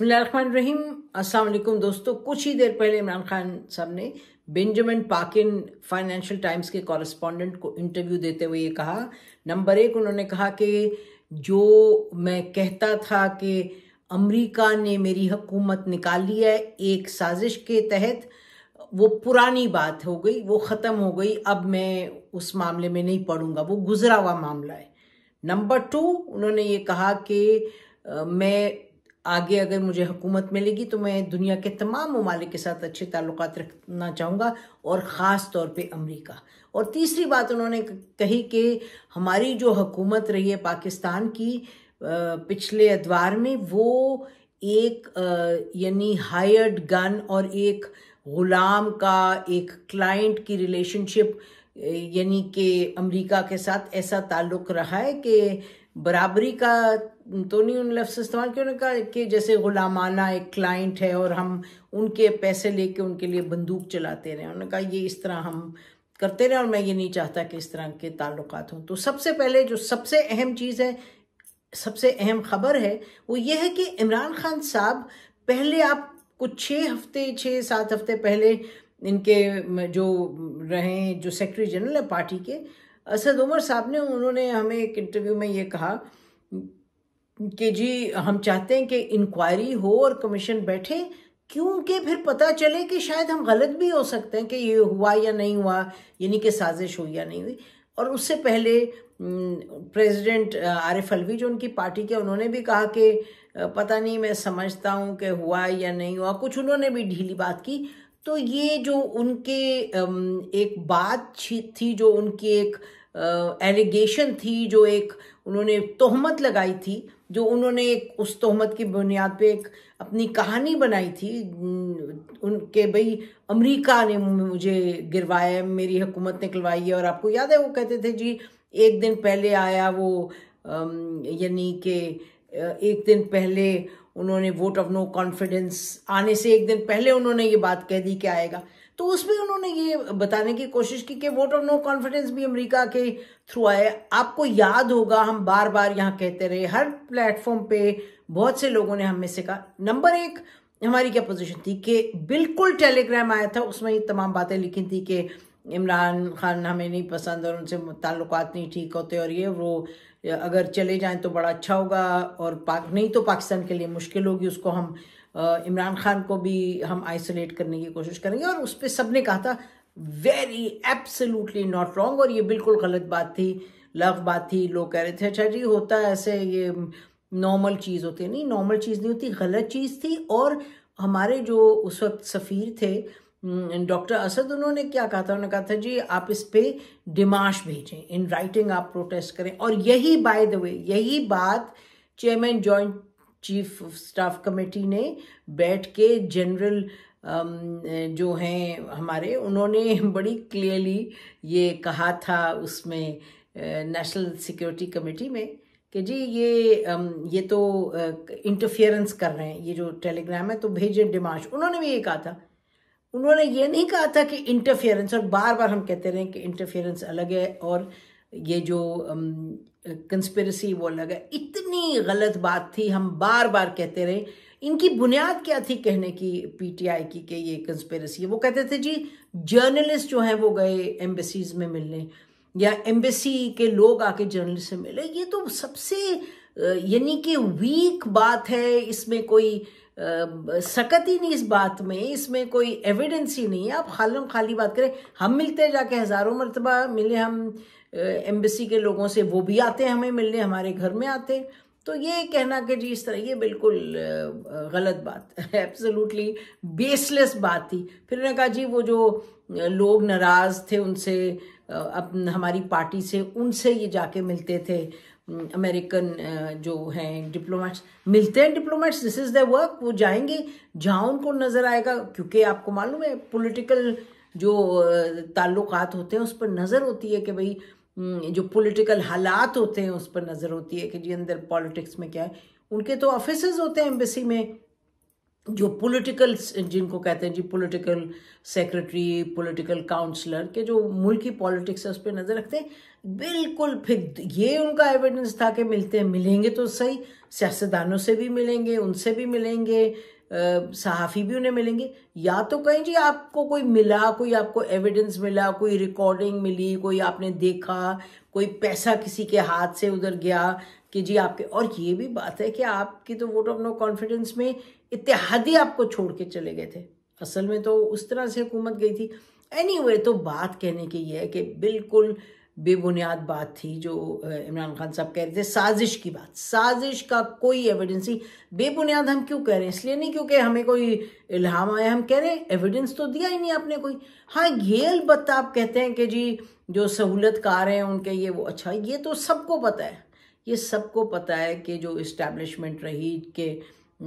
बसमान रहीम अस्सलाम दोस्तों कुछ ही देर पहले इमरान खान साहब ने बेंजामिन पाकिन फाइनेंशियल टाइम्स के कॉरस्पॉन्डेंट को इंटरव्यू देते हुए ये कहा नंबर एक उन्होंने कहा कि जो मैं कहता था कि अमेरिका ने मेरी हुकूमत निकाली है एक साजिश के तहत वो पुरानी बात हो गई वो ख़त्म हो गई अब मैं उस मामले में नहीं पढ़ूंगा वो गुजरा हुआ मामला है नंबर टू उन्होंने ये कहा कि मैं आगे अगर मुझे हुकूमत मिलेगी तो मैं दुनिया के तमाम ममालिक के साथ अच्छे ताल्लुक रखना चाहूँगा और ख़ास तौर पर अमरीका और तीसरी बात उन्होंने कही कि हमारी जो हुकूमत रही है पाकिस्तान की पिछले अदवार में वो एक यानी हायर्ड गन और एक ग़ुलाम का एक क्लाइंट की रिलेशनशिप यानी कि अमरीका के साथ ऐसा ताल्लुक़ रहा है कि बराबरी का तो नहीं उन लफ्ज इस्तेमाल क्यों नहीं कहा कि जैसे गुलामाना एक क्लाइंट है और हम उनके पैसे लेके उनके लिए बंदूक चलाते रहे उन्होंने कहा ये इस तरह हम करते रहे और मैं ये नहीं चाहता कि इस तरह के ताल्लुक हों तो सबसे पहले जो सबसे अहम चीज़ है सबसे अहम खबर है वो ये है कि इमरान खान साहब पहले आप कुछ छः हफ्ते छः सात हफ्ते पहले इनके जो रहे जो सेक्रेटरी जनरल है पार्टी के असद उमर साहब ने उन्होंने हमें एक इंटरव्यू में ये कहा कि जी हम चाहते हैं कि इंक्वायरी हो और कमीशन बैठे क्योंकि फिर पता चले कि शायद हम गलत भी हो सकते हैं कि ये हुआ या नहीं हुआ यानी कि साजिश हुई या नहीं हुई और उससे पहले प्रेसिडेंट आरिफ अलवी जो उनकी पार्टी के उन्होंने भी कहा कि पता नहीं मैं समझता हूँ कि हुआ या नहीं हुआ कुछ उन्होंने भी ढीली बात की तो ये जो उनके एक बात थी जो उनकी एक एलिगेशन थी जो एक उन्होंने तोहमत लगाई थी जो उन्होंने एक उस तोहमत की बुनियाद पे एक अपनी कहानी बनाई थी उनके भाई अमेरिका ने मुझे गिरवाया मेरी हुकूमत ने करवाई है और आपको याद है वो कहते थे जी एक दिन पहले आया वो यानी कि एक दिन पहले उन्होंने वोट ऑफ नो कॉन्फिडेंस आने से एक दिन पहले उन्होंने ये बात कह दी कि आएगा तो उसमें उन्होंने ये बताने की कोशिश की कि वोट ऑफ नो कॉन्फिडेंस भी अमेरिका के थ्रू आए आपको याद होगा हम बार बार यहाँ कहते रहे हर प्लेटफॉर्म पे बहुत से लोगों ने हमें से कहा नंबर एक हमारी क्या पोजीशन थी कि बिल्कुल टेलीग्राम आया था उसमें ये तमाम बातें लिखी थी कि इमरान खान हमें नहीं पसंद और उनसे ताल्लुक नहीं ठीक होते और ये वो अगर चले जाएं तो बड़ा अच्छा होगा और पा नहीं तो पाकिस्तान के लिए मुश्किल होगी उसको हम इमरान खान को भी हम आइसोलेट करने की कोशिश करेंगे और उस पर सब ने कहा था वेरी एब्सोल्युटली नॉट रॉन्ग और ये बिल्कुल गलत बात थी लव बात थी लोग कह रहे थे अच्छा जी होता है ऐसे ये नॉर्मल चीज़ होती है नहीं नॉर्मल चीज़ नहीं होती गलत चीज़ थी और हमारे जो उस वक्त सफ़ीर थे डॉक्टर असद उन्होंने क्या कहा था उन्होंने कहा था जी आप इस पर डिमाश भेजें इन राइटिंग आप प्रोटेस्ट करें और यही बाय द वे यही बात chairman joint chief of staff committee ने बैठ के जनरल um, जो हैं हमारे उन्होंने बड़ी क्लियरली ये कहा था उसमें नेशनल सिक्योरिटी कमेटी में कि जी ये um, ये तो इंटरफियरेंस uh, कर रहे हैं ये जो टेलीग्राम है तो भेजें डिमांड उन्होंने भी ये कहा था उन्होंने ये नहीं कहा था कि इंटरफियरेंस और बार बार हम कहते रहे कि इंटरफियरेंस अलग है और ये जो कंस्पिरसी वो है इतनी गलत बात थी हम बार बार कहते रहे इनकी बुनियाद क्या थी कहने की पीटीआई की कि ये कंस्पिरसी है वो कहते थे जी जर्नलिस्ट जो हैं वो गए एम्बेसीज में मिलने या एम्बेसी के लोग आके जर्नलिस्ट से मिले ये तो सबसे यानी कि वीक बात है इसमें कोई सकत ही नहीं इस बात में इसमें कोई एविडेंस ही नहीं है आप खालम खाली बात करें हम मिलते जाके हज़ारों मरतबा मिले हम एम्बेसी के लोगों से वो भी आते हैं हमें मिलने हमारे घर में आते हैं तो ये कहना कि जी इस तरह ये बिल्कुल गलत बात एब्सोलूटली एब्सोल्युटली बेसलेस बात थी फिर उन्होंने कहा जी वो जो लोग नाराज़ थे उनसे अब हमारी पार्टी से उनसे ये जाके मिलते थे अमेरिकन जो हैं डिप्लोमेट्स मिलते हैं diplomats this is the work वो जाएंगे जहाँ उनको नज़र आएगा क्योंकि आपको मालूम है पॉलिटिकल जो ताल्लुकात होते हैं उस पर नज़र होती है कि भाई हम्म, जो पॉलिटिकल हालात होते हैं उस पर नज़र होती है कि जी अंदर पॉलिटिक्स में क्या है उनके तो ऑफिस होते हैं एम्बेसी में जो पॉलिटिकल जिनको कहते हैं जी पॉलिटिकल सेक्रेटरी पॉलिटिकल काउंसलर के जो मुल्क की पॉलिटिक्स है उस पर नज़र रखते हैं बिल्कुल फिर ये उनका एविडेंस था कि मिलते हैं मिलेंगे तो सही सियासतदानों से भी मिलेंगे उनसे भी मिलेंगे सहाफ़ी भी उन्हें मिलेंगे या तो कहें जी आपको कोई मिला कोई आपको एविडेंस मिला कोई रिकॉर्डिंग मिली कोई आपने देखा कोई पैसा किसी के हाथ से उधर गया कि जी आपके और ये भी बात है कि आपकी तो वोट ऑफ नो कॉन्फिडेंस में इतिहादी आपको छोड़ के चले गए थे असल में तो उस तरह से हुकूमत गई थी एनी anyway, तो बात कहने की यह है कि बिल्कुल बेबुनियाद बात थी जो इमरान खान साहब कह रहे थे साजिश की बात साजिश का कोई एविडेंस ही बेबुनियाद हम क्यों कह रहे हैं इसलिए नहीं क्योंकि हमें कोई इल्हाम आया हम कह रहे हैं एविडेंस तो दिया ही नहीं आपने कोई हाँ ये अलबत्ता आप कहते हैं कि जी जो सहूलत कार हैं उनके ये वो अच्छा ये तो सबको पता है ये सबको पता है कि जो इस्टेब्लिशमेंट रही के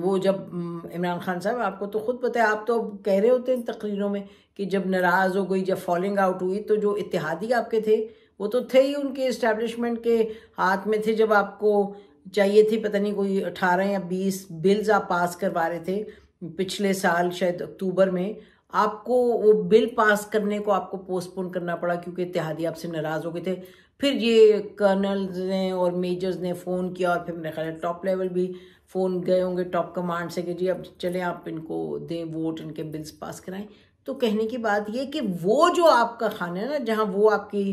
वो जब इमरान खान साहब आपको तो खुद पता है आप तो अब कह रहे होते हैं तकरीरों में कि जब नाराज़ हो गई जब फॉलिंग आउट हुई तो जो इतिहादी आपके थे वो तो थे ही उनके इस्टेब्लिशमेंट के हाथ में थे जब आपको चाहिए थी पता नहीं कोई अठारह या बीस बिल्स आप पास करवा रहे थे पिछले साल शायद अक्टूबर में आपको वो बिल पास करने को आपको पोस्टपोन करना पड़ा क्योंकि इतिहादी आपसे नाराज़ हो गए थे फिर ये कर्नल्स ने और मेजर्स ने फ़ोन किया और फिर मेरे ख्याल टॉप लेवल भी फ़ोन गए होंगे टॉप कमांड से कि जी अब चलें आप इनको दें वोट इनके बिल्स पास कराएं तो कहने की बात ये कि वो जो आपका खाना है ना जहाँ वो आपकी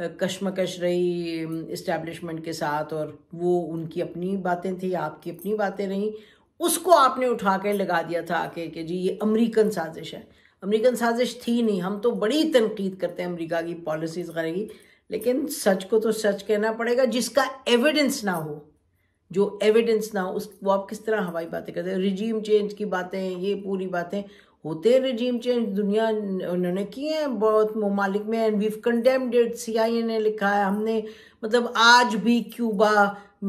कश्मकश रही इस्टेब्लिशमेंट के साथ और वो उनकी अपनी बातें थी आपकी अपनी बातें रहीं उसको आपने उठा कर लगा दिया था आके कि जी ये अमरीकन साजिश है अमरीकन साजिश थी नहीं हम तो बड़ी तनकीद करते हैं अमरीका की पॉलिसीज़ वगैरह की लेकिन सच को तो सच कहना पड़ेगा जिसका एविडेंस ना हो जो एविडेंस ना हो उस वो आप किस तरह हवाई बातें करते हैं रिजीम चेंज की बातें ये पूरी बातें होते रजीम चेंज दुनिया उन्होंने किए हैं बहुत ममालिक में एंड वी कंडेमडेड सी आई ए ने लिखा है हमने मतलब आज भी क्यूबा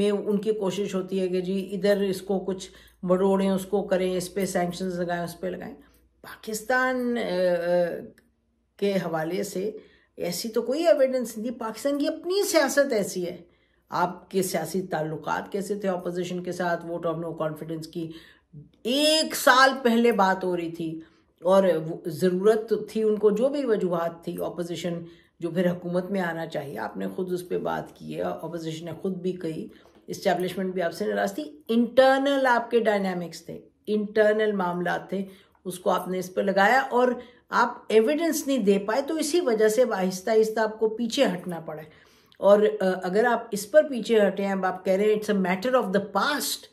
में उनकी कोशिश होती है कि जी इधर इसको कुछ मरोड़ें उसको करें इस पर सेंक्शन लगाएं उस पर लगाएं पाकिस्तान के हवाले से ऐसी तो कोई एविडेंस नहीं पाकिस्तान की अपनी सियासत ऐसी है आपके सियासी ताल्लुक कैसे थे अपोजिशन के साथ वोट ऑफ नो कॉन्फिडेंस की एक साल पहले बात हो रही थी और ज़रूरत थी उनको जो भी वजूहत थी ऑपोजिशन जो फिर हुकूमत में आना चाहिए आपने खुद उस पर बात की है ऑपोजिशन ने खुद भी कही इस्टेब्लिशमेंट भी आपसे नाराज थी इंटरनल आपके डायनामिक्स थे इंटरनल मामला थे उसको आपने इस पर लगाया और आप एविडेंस नहीं दे पाए तो इसी वजह से आहिस्ता आहिस्ता आपको पीछे हटना पड़ा और अगर आप इस पर पीछे हटे हैं अब आप कह रहे हैं it's a matter of the past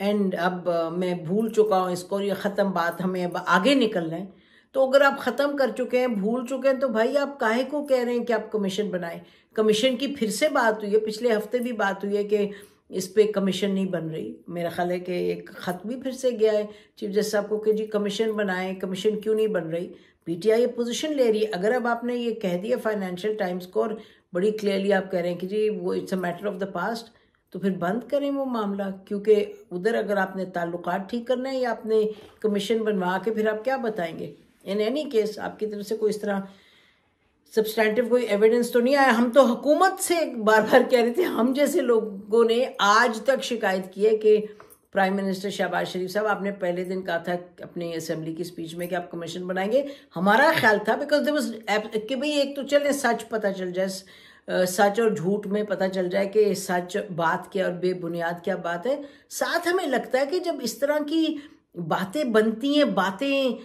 and अब uh, मैं भूल चुका हूँ इसको ये ख़त्म बात हमें अब आगे निकलना है तो अगर आप ख़त्म कर चुके हैं भूल चुके हैं तो भाई आप काहे को कह रहे हैं कि आप कमीशन बनाएं कमीशन की फिर से बात हुई है पिछले हफ्ते भी बात हुई है कि इस पर कमीशन नहीं बन रही मेरा ख्याल है कि एक ख़त भी फिर से गया है चीफ जस्टिस साहब को कि जी कमीशन बनाएं कमीशन क्यों नहीं बन रही पीटीआई ये पोजीशन ले रही है अगर अब आपने ये कह दिया फाइनेंशियल टाइम्स को और बड़ी क्लियरली आप कह रहे हैं कि जी वो it's a matter of the past तो फिर बंद करें वो मामला क्योंकि उधर अगर आपने ताल्लुक ठीक करना है या आपने कमीशन बनवा के फिर आप क्या बताएंगे इन एनी केस आपकी तरफ से कोई इस तरह सब्सटैंटिव कोई एविडेंस तो नहीं आया हम तो हुकूमत से बार बार कह रहे थे हम जैसे लोगों ने आज तक शिकायत की है कि प्राइम मिनिस्टर शहबाज शरीफ साहब आपने पहले दिन कहा था अपनी असेंबली की स्पीच में कि आप कमीशन बनाएंगे हमारा ख्याल था बिकॉज दे वॉज कि भाई एक तो चले सच पता चल जाए सच और झूठ में पता चल जाए कि सच बात क्या और बेबुनियाद क्या बात है साथ हमें लगता है कि जब इस तरह की बातें बनती हैं बातें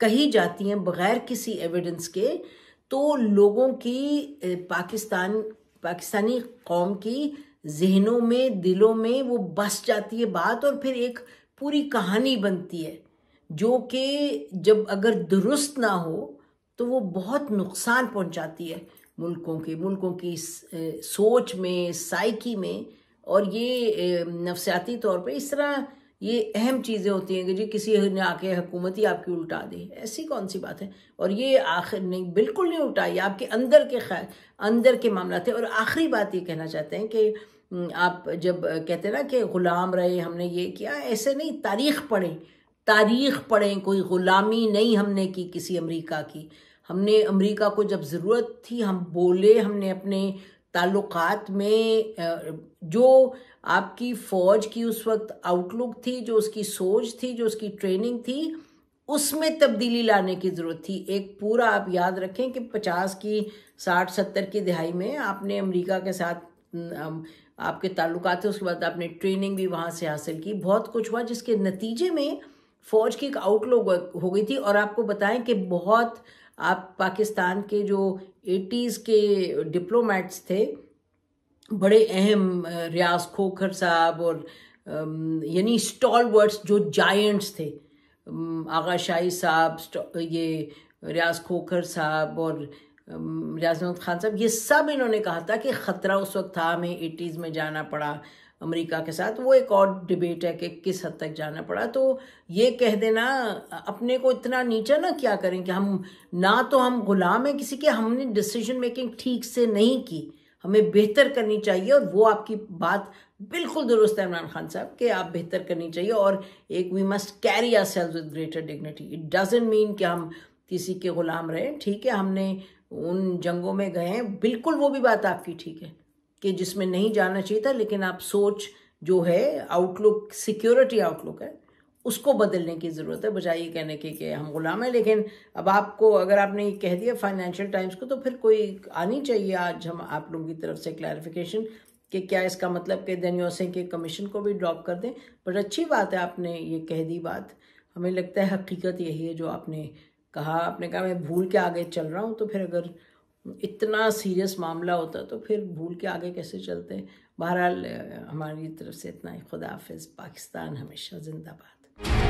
कही जाती हैं बगैर किसी एविडेंस के तो लोगों की पाकिस्तान पाकिस्तानी कौम की जहनों में दिलों में वो बस जाती है बात और फिर एक पूरी कहानी बनती है जो कि जब अगर दुरुस्त ना हो तो वो बहुत नुकसान पहुंचाती है मुल्कों के मुल्कों की सोच में साइकी में और ये नफसियाती तौर पे इस तरह ये अहम चीज़ें होती हैं कि जी किसी ने आके हुकूमत ही आपकी उल्टा दी ऐसी कौन सी बात है और ये आखिर नहीं बिल्कुल नहीं उल्टाई आपके अंदर के ख्याल अंदर के मामला थे और आखिरी बात ये कहना चाहते हैं कि आप जब कहते हैं ना कि ग़ुलाम रहे हमने ये किया ऐसे नहीं तारीख पढ़ें तारीख पढ़ें कोई ग़ुलामी नहीं हमने की किसी अमरीका की हमने अमेरिका को जब ज़रूरत थी हम बोले हमने अपने ताल्लुकात में जो आपकी फ़ौज की उस वक्त आउटलुक थी जो उसकी सोच थी जो उसकी ट्रेनिंग थी उसमें तब्दीली लाने की ज़रूरत थी एक पूरा आप याद रखें कि पचास की साठ सत्तर की दिहाई में आपने अमेरिका के साथ आपके ताल्लुक थे उसके बाद आपने ट्रेनिंग भी वहाँ से हासिल की बहुत कुछ हुआ जिसके नतीजे में फ़ौज की एक आउटलुक हो गई थी और आपको बताएं कि बहुत आप पाकिस्तान के जो एटीज़ के डिप्लोमेट्स थे बड़े अहम रियाज खोखर साहब और यानी स्टॉल जो जायंट्स थे आगा शाही साहब ये रियाज खोखर साहब और रियाज अहमद खान साहब ये सब इन्होंने कहा था कि ख़तरा उस वक्त था हमें एटीज़ में जाना पड़ा अमेरिका के साथ वो एक और डिबेट है कि किस हद तक जाना पड़ा तो ये कह देना अपने को इतना नीचा ना क्या करें कि हम ना तो हम गुलाम हैं किसी के हमने डिसीजन मेकिंग ठीक से नहीं की हमें बेहतर करनी चाहिए और वो आपकी बात बिल्कुल दुरुस्त है इमरान खान साहब कि आप बेहतर करनी चाहिए और एक we must carry ourselves with greater dignity it doesn't mean कि हम किसी के गुलाम रहें ठीक है हमने उन जंगों में गए हैं बिल्कुल वो भी बात आपकी ठीक है कि जिसमें नहीं जाना चाहिए था लेकिन आप सोच जो है आउटलुक सिक्योरिटी आउटलुक है उसको बदलने की ज़रूरत है बजाय ये कहने की कि हम गुलाम हैं लेकिन अब आपको अगर आपने ये कह दिया फाइनेंशियल टाइम्स को तो फिर कोई आनी चाहिए आज हम आप लोगों की तरफ से क्लैरिफिकेशन कि क्या इसका मतलब कि दैन सिंह के कमीशन को भी ड्रॉप कर दें बट अच्छी बात है आपने ये कह दी बात हमें लगता है हकीकत यही है जो आपने कहा आपने कहा मैं भूल के आगे चल रहा हूँ तो फिर अगर इतना सीरियस मामला होता तो फिर भूल के आगे कैसे चलते बहरहाल हमारी तरफ से इतना ही खुदा पाकिस्तान हमेशा जिंदाबाद